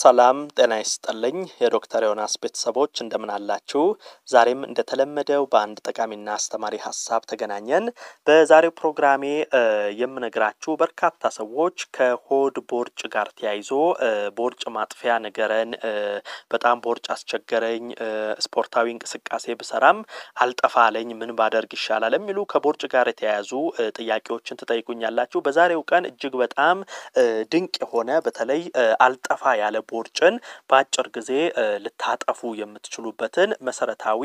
ሰላም ጤና ይስጠልኝ የዶክተር ዮናስ ቤተሰቦች እንደምን አላችሁ? ዛሬም እንደተለመደው በአንድ ጠቃሚና አስተማሪ ሀሳብ ተገናኘን። በዛሬው ፕሮግራሜ የምነግራችሁ በርካታ ሰዎች ከሆድ ቦርጭ ጋር ተያይዞ ቦርጭ ማጥፊያ ንገረን፣ በጣም ቦርጭ አስቸገረኝ፣ ስፖርታዊ እንቅስቃሴ ብሰራም አልጠፋ አለኝ፣ ምን ባደርግ ይሻላል የሚሉ ከቦርጭ ጋር የተያያዙ ጥያቄዎችን ትጠይቁኛላችሁ። በዛሬው ቀን እጅግ በጣም ድንቅ የሆነ በተለይ አልጠፋ ያለ ቦርጭን በአጭር ጊዜ ልታጠፉ የምትችሉበትን መሰረታዊ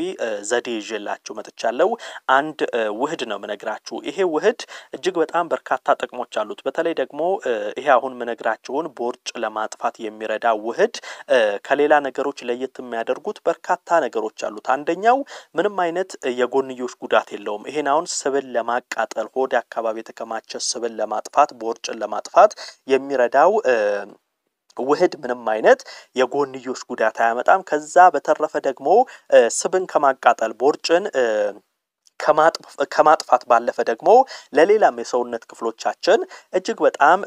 ዘዴ ይዤላችሁ መጥቻለሁ። አንድ ውህድ ነው ምነግራችሁ። ይሄ ውህድ እጅግ በጣም በርካታ ጥቅሞች አሉት። በተለይ ደግሞ ይሄ አሁን ምነግራችሁን ቦርጭ ለማጥፋት የሚረዳ ውህድ ከሌላ ነገሮች ለየት የሚያደርጉት በርካታ ነገሮች አሉት። አንደኛው ምንም አይነት የጎንዮሽ ጉዳት የለውም። ይሄን አሁን ስብን ለማቃጠል ሆድ አካባቢ የተከማቸ ስብን ለማጥፋት ቦርጭን ለማጥፋት የሚረዳው ውህድ ምንም አይነት የጎንዮሽ ጉዳት አያመጣም። ከዛ በተረፈ ደግሞ ስብን ከማቃጠል ቦርጭን ከማጥፋት ባለፈ ደግሞ ለሌላም የሰውነት ክፍሎቻችን እጅግ በጣም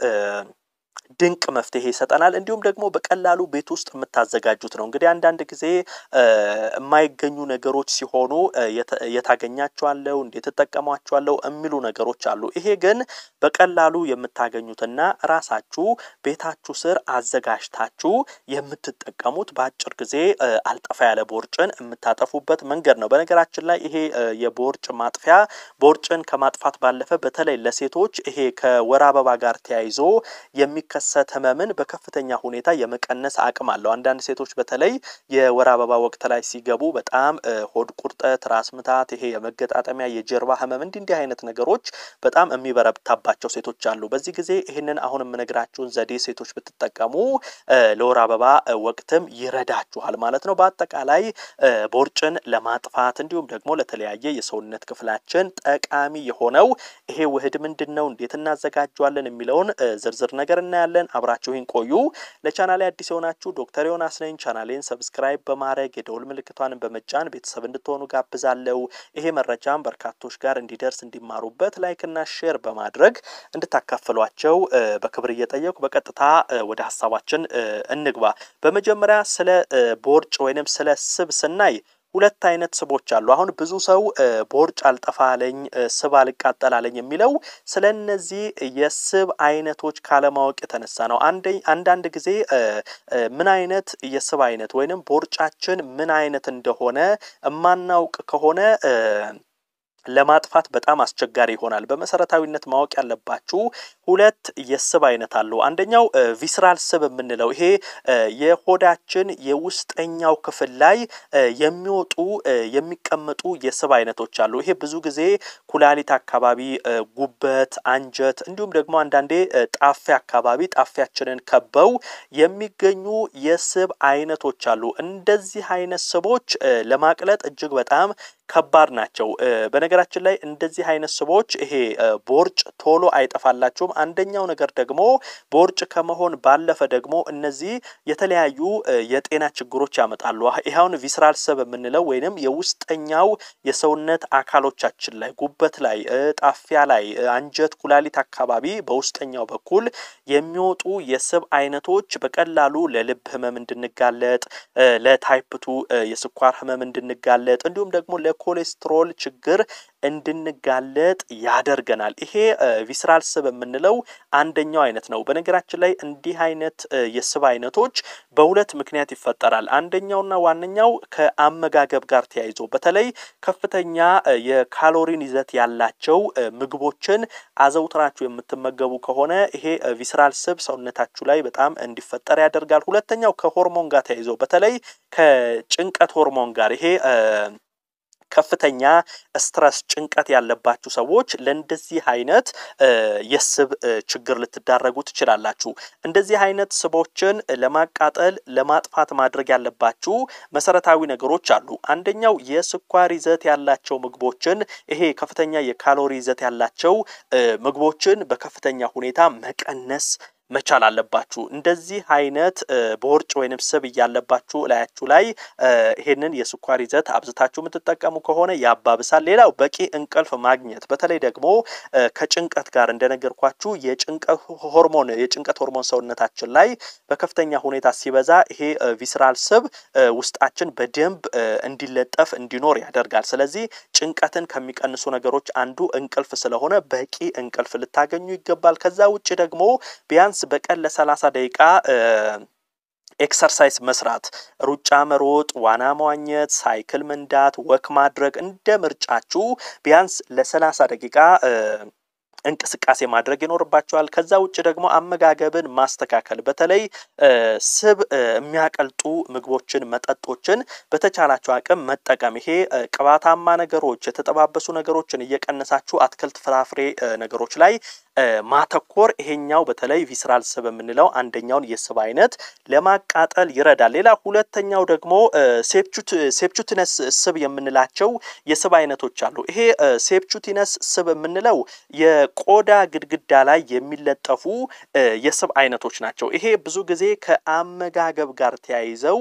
ድንቅ መፍትሄ ይሰጠናል። እንዲሁም ደግሞ በቀላሉ ቤት ውስጥ የምታዘጋጁት ነው። እንግዲህ አንዳንድ ጊዜ የማይገኙ ነገሮች ሲሆኑ የታገኛቸዋለው እንዴት እጠቀማቸዋለሁ የሚሉ ነገሮች አሉ። ይሄ ግን በቀላሉ የምታገኙትና ራሳችሁ ቤታችሁ ስር አዘጋጅታችሁ የምትጠቀሙት በአጭር ጊዜ አልጠፋ ያለ ቦርጭን የምታጠፉበት መንገድ ነው። በነገራችን ላይ ይሄ የቦርጭ ማጥፊያ ቦርጭን ከማጥፋት ባለፈ በተለይ ለሴቶች ይሄ ከወር አበባ ጋር ተያይዞ የሚ የሚከሰት ህመምን በከፍተኛ ሁኔታ የመቀነስ አቅም አለው። አንዳንድ ሴቶች በተለይ የወር አበባ ወቅት ላይ ሲገቡ በጣም ሆድ ቁርጠት፣ ራስ ምታት፣ ይሄ የመገጣጠሚያ የጀርባ ህመም እንዲህ እንዲህ አይነት ነገሮች በጣም የሚበረታባቸው ሴቶች አሉ። በዚህ ጊዜ ይህንን አሁን የምነግራችሁን ዘዴ ሴቶች ብትጠቀሙ ለወር አበባ ወቅትም ይረዳችኋል ማለት ነው። በአጠቃላይ ቦርጭን ለማጥፋት እንዲሁም ደግሞ ለተለያየ የሰውነት ክፍላችን ጠቃሚ የሆነው ይሄ ውህድ ምንድን ነው፣ እንዴት እናዘጋጀዋለን የሚለውን ዝርዝር ነገር እናያለን። አብራችሁን ቆዩ። ለቻናሌ አዲስ የሆናችሁ ዶክተር ዮናስ ነኝ። ቻናሌን ሰብስክራይብ በማድረግ የደውል ምልክቷን በመጫን ቤተሰብ እንድትሆኑ ጋብዛለሁ። ይሄ መረጃም በርካቶች ጋር እንዲደርስ እንዲማሩበት ላይክና ሼር በማድረግ እንድታካፍሏቸው በክብር እየጠየቁ በቀጥታ ወደ ሀሳባችን እንግባ። በመጀመሪያ ስለ ቦርጭ ወይንም ስለ ስብ ስናይ ሁለት አይነት ስቦች አሉ። አሁን ብዙ ሰው ቦርጭ አልጠፋለኝ ስብ አልቃጠላለኝ የሚለው ስለነዚህ የስብ አይነቶች ካለማወቅ የተነሳ ነው። አንዳንድ ጊዜ ምን አይነት የስብ አይነት ወይንም ቦርጫችን ምን አይነት እንደሆነ እማናውቅ ከሆነ ለማጥፋት በጣም አስቸጋሪ ይሆናል። በመሰረታዊነት ማወቅ ያለባችሁ ሁለት የስብ አይነት አለው። አንደኛው ቪስራል ስብ የምንለው ይሄ የሆዳችን የውስጠኛው ክፍል ላይ የሚወጡ የሚቀመጡ የስብ አይነቶች አሉ። ይሄ ብዙ ጊዜ ኩላሊት አካባቢ፣ ጉበት፣ አንጀት እንዲሁም ደግሞ አንዳንዴ ጣፌ አካባቢ ጣፊያችንን ከበው የሚገኙ የስብ አይነቶች አሉ። እንደዚህ አይነት ስቦች ለማቅለጥ እጅግ በጣም ከባድ ናቸው። በነገራችን ላይ እንደዚህ አይነት ስቦች ይሄ ቦርጭ ቶሎ አይጠፋላችሁም። አንደኛው ነገር ደግሞ ቦርጭ ከመሆን ባለፈ ደግሞ እነዚህ የተለያዩ የጤና ችግሮች ያመጣሉ። ይኸውን ቪስራል ስብ የምንለው ወይንም የውስጠኛው የሰውነት አካሎቻችን ላይ ጉበት ላይ፣ ጣፊያ ላይ፣ አንጀት፣ ኩላሊት አካባቢ በውስጠኛው በኩል የሚወጡ የስብ አይነቶች በቀላሉ ለልብ ህመም እንድንጋለጥ፣ ለታይፕቱ የስኳር ህመም እንድንጋለጥ እንዲሁም ደግሞ ለኮሌስትሮል ችግር እንድንጋለጥ ያደርገናል። ይሄ ቪስራል ስብ የምንለው አንደኛው አይነት ነው። በነገራችን ላይ እንዲህ አይነት የስብ አይነቶች በሁለት ምክንያት ይፈጠራል። አንደኛውና ዋነኛው ከአመጋገብ ጋር ተያይዞ በተለይ ከፍተኛ የካሎሪን ይዘት ያላቸው ምግቦችን አዘውትራችሁ የምትመገቡ ከሆነ ይሄ ቪስራል ስብ ሰውነታችሁ ላይ በጣም እንዲፈጠር ያደርጋል። ሁለተኛው ከሆርሞን ጋር ተያይዞ በተለይ ከጭንቀት ሆርሞን ጋር ይሄ ከፍተኛ ስትረስ፣ ጭንቀት ያለባችሁ ሰዎች ለእንደዚህ አይነት የስብ ችግር ልትዳረጉ ትችላላችሁ። እንደዚህ አይነት ስቦችን ለማቃጠል ለማጥፋት ማድረግ ያለባችሁ መሰረታዊ ነገሮች አሉ። አንደኛው የስኳር ይዘት ያላቸው ምግቦችን ይሄ ከፍተኛ የካሎሪ ይዘት ያላቸው ምግቦችን በከፍተኛ ሁኔታ መቀነስ መቻል አለባችሁ። እንደዚህ አይነት በወርጭ ወይንም ስብ እያለባችሁ እላያችሁ ላይ ይሄንን የስኳር ይዘት አብዝታችሁ የምትጠቀሙ ከሆነ ያባብሳል። ሌላው በቂ እንቅልፍ ማግኘት፣ በተለይ ደግሞ ከጭንቀት ጋር እንደነገርኳችሁ የጭንቀት ሆርሞን የጭንቀት ሆርሞን ሰውነታችን ላይ በከፍተኛ ሁኔታ ሲበዛ ይሄ ቪስራል ስብ ውስጣችን በደንብ እንዲለጠፍ እንዲኖር ያደርጋል። ስለዚህ ጭንቀትን ከሚቀንሱ ነገሮች አንዱ እንቅልፍ ስለሆነ በቂ እንቅልፍ ልታገኙ ይገባል። ከዛ ውጭ ደግሞ ቢያንስ ቢያንስ በቀን ለሰላሳ ደቂቃ ኤክሰርሳይዝ መስራት፣ ሩጫ መሮጥ፣ ዋና መዋኘት፣ ሳይክል መንዳት፣ ወክ ማድረግ እንደ ምርጫችሁ ቢያንስ ለሰላሳ ደቂቃ እንቅስቃሴ ማድረግ ይኖርባቸዋል። ከዛ ውጭ ደግሞ አመጋገብን ማስተካከል፣ በተለይ ስብ የሚያቀልጡ ምግቦችን፣ መጠጦችን በተቻላቸው አቅም መጠቀም። ይሄ ቅባታማ ነገሮች፣ የተጠባበሱ ነገሮችን እየቀነሳችሁ አትክልት፣ ፍራፍሬ ነገሮች ላይ ማተኮር ይሄኛው በተለይ ቪስራል ስብ የምንለው አንደኛውን የስብ አይነት ለማቃጠል ይረዳል። ሌላ ሁለተኛው ደግሞ ሴፕቹቲነስ ስብ የምንላቸው የስብ አይነቶች አሉ። ይሄ ሴፕቹቲነስ ስብ የምንለው የቆዳ ግድግዳ ላይ የሚለጠፉ የስብ አይነቶች ናቸው። ይሄ ብዙ ጊዜ ከአመጋገብ ጋር ተያይዘው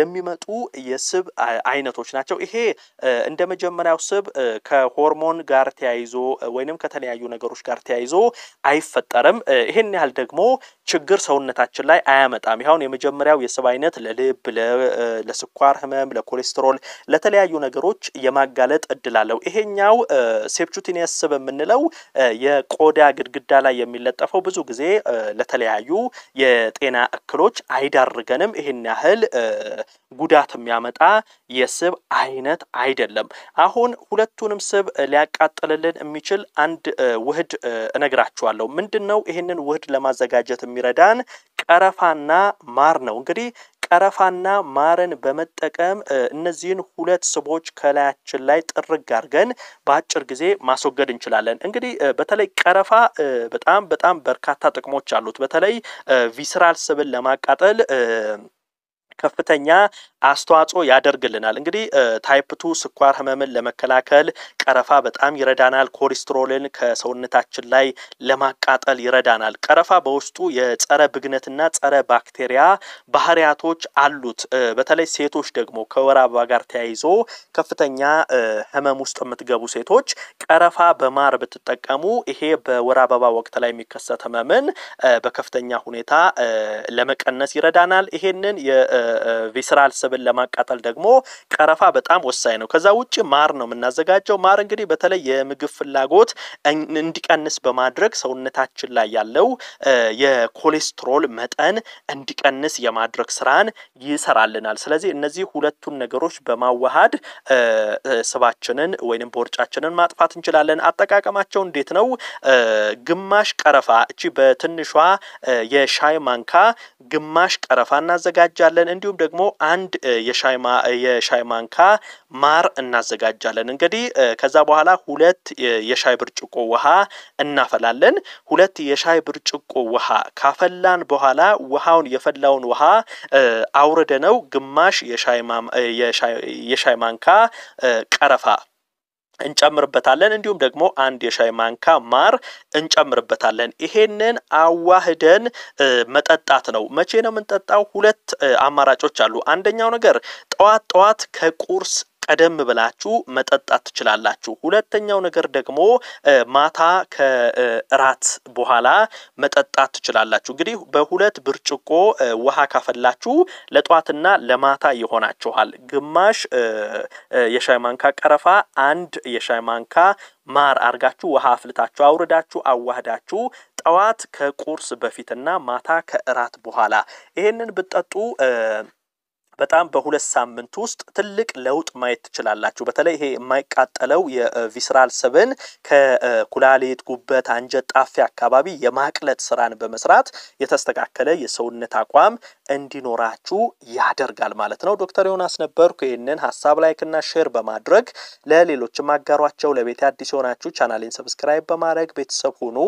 የሚመጡ የስብ አይነቶች ናቸው። ይሄ እንደ መጀመሪያው ስብ ከሆርሞን ጋር ተያይዞ ወይንም ከተለያዩ ነገሮች ጋር ተያይዞ አይፈጠርም። ይህን ያህል ደግሞ ችግር ሰውነታችን ላይ አያመጣም። ይኸውን የመጀመሪያው የስብ አይነት ለልብ፣ ለስኳር ህመም፣ ለኮሌስትሮል፣ ለተለያዩ ነገሮች የማጋለጥ እድል አለው። ይሄኛው ሴፕቹቲኒየስ ስብ የምንለው የቆዳ ግድግዳ ላይ የሚለጠፈው ብዙ ጊዜ ለተለያዩ የጤና እክሎች አይዳርገንም። ይሄን ያህል ጉዳት የሚያመጣ የስብ አይነት አይደለም። አሁን ሁለቱንም ስብ ሊያቃጥልልን የሚችል አንድ ውህድ እነግራችኋለሁ። ምንድን ነው ይህንን ውህድ ለማዘጋጀት የሚረዳን ቀረፋና ማር ነው። እንግዲህ ቀረፋና ማርን በመጠቀም እነዚህን ሁለት ስቦች ከላያችን ላይ ጥርግ አድርገን በአጭር ጊዜ ማስወገድ እንችላለን። እንግዲህ በተለይ ቀረፋ በጣም በጣም በርካታ ጥቅሞች አሉት። በተለይ ቪስራል ስብን ለማቃጠል ከፍተኛ አስተዋጽኦ ያደርግልናል። እንግዲህ ታይፕ ቱ ስኳር ህመምን ለመከላከል ቀረፋ በጣም ይረዳናል። ኮሌስትሮልን ከሰውነታችን ላይ ለማቃጠል ይረዳናል። ቀረፋ በውስጡ የጸረ ብግነትና ጸረ ባክቴሪያ ባህሪያቶች አሉት። በተለይ ሴቶች ደግሞ ከወር አበባ ጋር ተያይዞ ከፍተኛ ህመም ውስጥ የምትገቡ ሴቶች ቀረፋ በማር ብትጠቀሙ ይሄ በወር አበባ ወቅት ላይ የሚከሰት ህመምን በከፍተኛ ሁኔታ ለመቀነስ ይረዳናል። ይሄንን ቪስራል ስብን ለማቃጠል ደግሞ ቀረፋ በጣም ወሳኝ ነው። ከዛ ውጭ ማር ነው የምናዘጋጀው። ማር እንግዲህ በተለይ የምግብ ፍላጎት እንዲቀንስ በማድረግ ሰውነታችን ላይ ያለው የኮሌስትሮል መጠን እንዲቀንስ የማድረግ ስራን ይሰራልናል። ስለዚህ እነዚህ ሁለቱን ነገሮች በማዋሃድ ስባችንን ወይም ቦርጫችንን ማጥፋት እንችላለን። አጠቃቀማቸው እንዴት ነው? ግማሽ ቀረፋ እቺ በትንሿ የሻይ ማንካ ግማሽ ቀረፋ እናዘጋጃለን። እንዲሁም ደግሞ አንድ የሻይ ማንካ ማር እናዘጋጃለን። እንግዲህ ከዛ በኋላ ሁለት የሻይ ብርጭቆ ውሃ እናፈላለን። ሁለት የሻይ ብርጭቆ ውሃ ካፈላን በኋላ ውሃውን የፈላውን ውሃ አውርደ ነው ግማሽ የሻይ ማንካ ቀረፋ እንጨምርበታለን። እንዲሁም ደግሞ አንድ የሻይ ማንካ ማር እንጨምርበታለን። ይሄንን አዋህደን መጠጣት ነው። መቼ ነው የምንጠጣው? ሁለት አማራጮች አሉ። አንደኛው ነገር ጠዋት ጠዋት ከቁርስ ቀደም ብላችሁ መጠጣት ትችላላችሁ። ሁለተኛው ነገር ደግሞ ማታ ከእራት በኋላ መጠጣት ትችላላችሁ። እንግዲህ በሁለት ብርጭቆ ውሃ ካፈላችሁ ለጧትና ለማታ ይሆናችኋል። ግማሽ የሻይ ማንካ ቀረፋ፣ አንድ የሻይ ማንካ ማር አርጋችሁ ውሃ አፍልታችሁ አውርዳችሁ አዋህዳችሁ ጠዋት ከቁርስ በፊትና ማታ ከእራት በኋላ ይሄንን ብጠጡ በጣም በሁለት ሳምንት ውስጥ ትልቅ ለውጥ ማየት ትችላላችሁ። በተለይ ይሄ የማይቃጠለው የቪስራል ስብን ከኩላሊት፣ ጉበት፣ አንጀት፣ ጣፊ አካባቢ የማቅለጥ ስራን በመስራት የተስተካከለ የሰውነት አቋም እንዲኖራችሁ ያደርጋል ማለት ነው። ዶክተር ዮናስ ነበርኩ። ይህንን ሀሳብ ላይክና ሼር በማድረግ ለሌሎችም አጋሯቸው። ለቤት አዲስ የሆናችሁ ቻናሌን ሰብስክራይብ በማድረግ ቤተሰብ ሁኑ።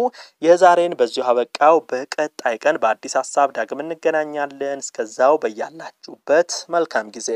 የዛሬን በዚሁ አበቃው። በቀጣይ ቀን በአዲስ ሀሳብ ዳግም እንገናኛለን። እስከዛው በያላችሁበት መልካም ጊዜ